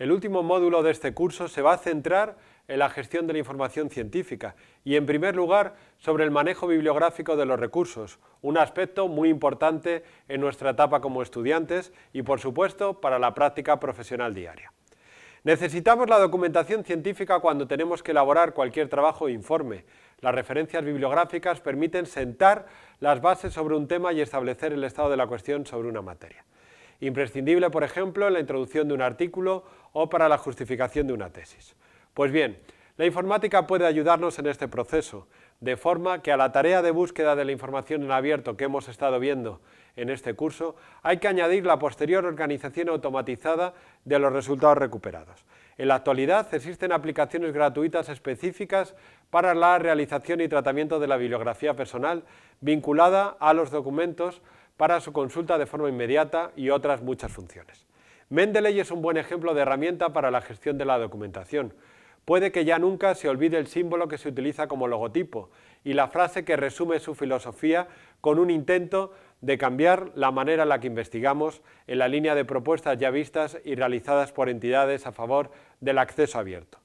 El último módulo de este curso se va a centrar en la gestión de la información científica y, en primer lugar, sobre el manejo bibliográfico de los recursos, un aspecto muy importante en nuestra etapa como estudiantes y, por supuesto, para la práctica profesional diaria. Necesitamos la documentación científica cuando tenemos que elaborar cualquier trabajo o informe. Las referencias bibliográficas permiten sentar las bases sobre un tema y establecer el estado de la cuestión sobre una materia imprescindible, por ejemplo, en la introducción de un artículo o para la justificación de una tesis. Pues bien, la informática puede ayudarnos en este proceso, de forma que a la tarea de búsqueda de la información en abierto que hemos estado viendo en este curso, hay que añadir la posterior organización automatizada de los resultados recuperados. En la actualidad existen aplicaciones gratuitas específicas para la realización y tratamiento de la bibliografía personal vinculada a los documentos para su consulta de forma inmediata y otras muchas funciones. Mendeley es un buen ejemplo de herramienta para la gestión de la documentación. Puede que ya nunca se olvide el símbolo que se utiliza como logotipo y la frase que resume su filosofía con un intento de cambiar la manera en la que investigamos en la línea de propuestas ya vistas y realizadas por entidades a favor del acceso abierto.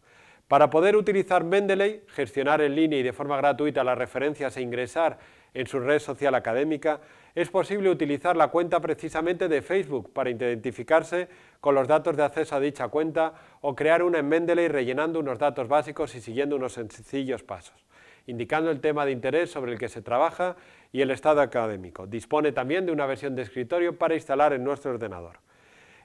Para poder utilizar Mendeley, gestionar en línea y de forma gratuita las referencias e ingresar en su red social académica, es posible utilizar la cuenta precisamente de Facebook para identificarse con los datos de acceso a dicha cuenta o crear una en Mendeley rellenando unos datos básicos y siguiendo unos sencillos pasos, indicando el tema de interés sobre el que se trabaja y el estado académico. Dispone también de una versión de escritorio para instalar en nuestro ordenador.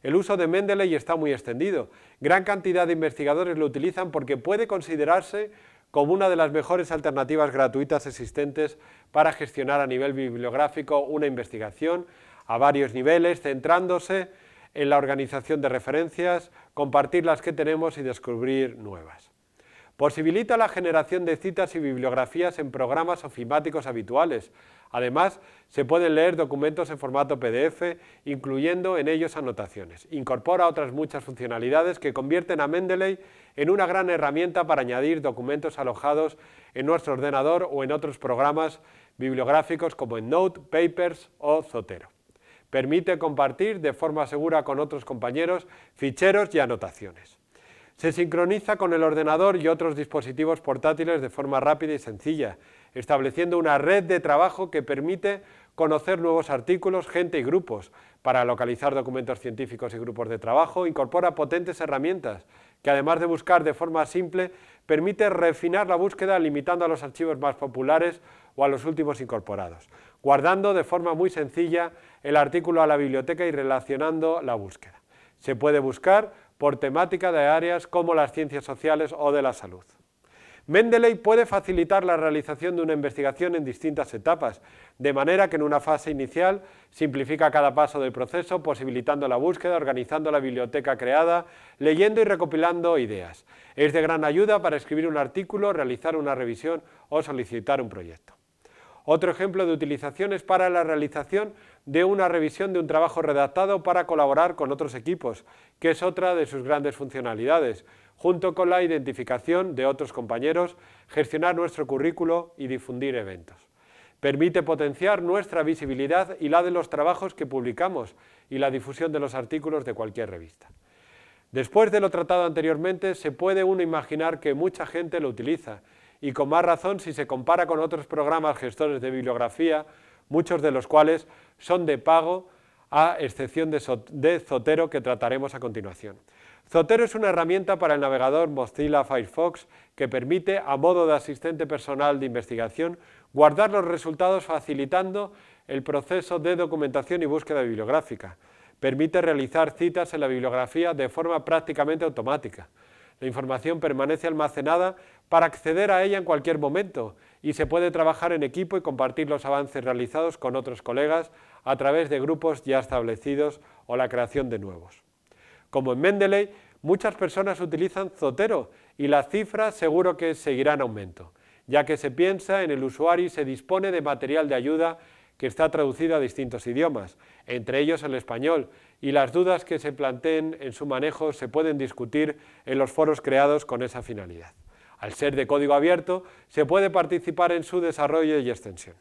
El uso de Mendeley está muy extendido. Gran cantidad de investigadores lo utilizan porque puede considerarse como una de las mejores alternativas gratuitas existentes para gestionar a nivel bibliográfico una investigación a varios niveles, centrándose en la organización de referencias, compartir las que tenemos y descubrir nuevas. Posibilita la generación de citas y bibliografías en programas ofimáticos habituales. Además, se pueden leer documentos en formato PDF, incluyendo en ellos anotaciones. Incorpora otras muchas funcionalidades que convierten a Mendeley en una gran herramienta para añadir documentos alojados en nuestro ordenador o en otros programas bibliográficos como Note, Papers o Zotero. Permite compartir de forma segura con otros compañeros ficheros y anotaciones. Se sincroniza con el ordenador y otros dispositivos portátiles de forma rápida y sencilla, estableciendo una red de trabajo que permite conocer nuevos artículos, gente y grupos, para localizar documentos científicos y grupos de trabajo, incorpora potentes herramientas que además de buscar de forma simple, permite refinar la búsqueda limitando a los archivos más populares o a los últimos incorporados, guardando de forma muy sencilla el artículo a la biblioteca y relacionando la búsqueda. Se puede buscar por temática de áreas como las ciencias sociales o de la salud. Mendeley puede facilitar la realización de una investigación en distintas etapas, de manera que en una fase inicial simplifica cada paso del proceso, posibilitando la búsqueda, organizando la biblioteca creada, leyendo y recopilando ideas. Es de gran ayuda para escribir un artículo, realizar una revisión o solicitar un proyecto. Otro ejemplo de utilización es para la realización de una revisión de un trabajo redactado para colaborar con otros equipos, que es otra de sus grandes funcionalidades, junto con la identificación de otros compañeros, gestionar nuestro currículo y difundir eventos. Permite potenciar nuestra visibilidad y la de los trabajos que publicamos y la difusión de los artículos de cualquier revista. Después de lo tratado anteriormente, se puede uno imaginar que mucha gente lo utiliza, y con más razón si se compara con otros programas gestores de bibliografía muchos de los cuales son de pago a excepción de Zotero que trataremos a continuación. Zotero es una herramienta para el navegador Mozilla Firefox que permite, a modo de asistente personal de investigación, guardar los resultados facilitando el proceso de documentación y búsqueda bibliográfica. Permite realizar citas en la bibliografía de forma prácticamente automática. La información permanece almacenada para acceder a ella en cualquier momento y se puede trabajar en equipo y compartir los avances realizados con otros colegas a través de grupos ya establecidos o la creación de nuevos. Como en Mendeley, muchas personas utilizan Zotero y las cifras seguro que seguirán aumento, ya que se piensa en el usuario y se dispone de material de ayuda que está traducida a distintos idiomas, entre ellos el español, y las dudas que se planteen en su manejo se pueden discutir en los foros creados con esa finalidad. Al ser de código abierto, se puede participar en su desarrollo y extensión.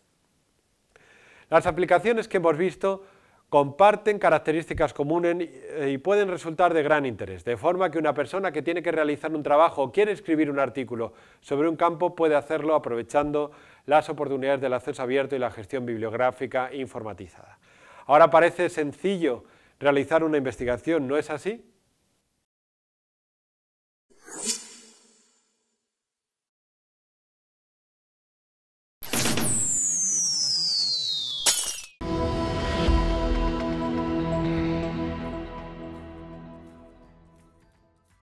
Las aplicaciones que hemos visto comparten características comunes eh, y pueden resultar de gran interés, de forma que una persona que tiene que realizar un trabajo o quiere escribir un artículo sobre un campo puede hacerlo aprovechando las oportunidades del acceso abierto y la gestión bibliográfica informatizada. Ahora parece sencillo realizar una investigación, ¿no es así?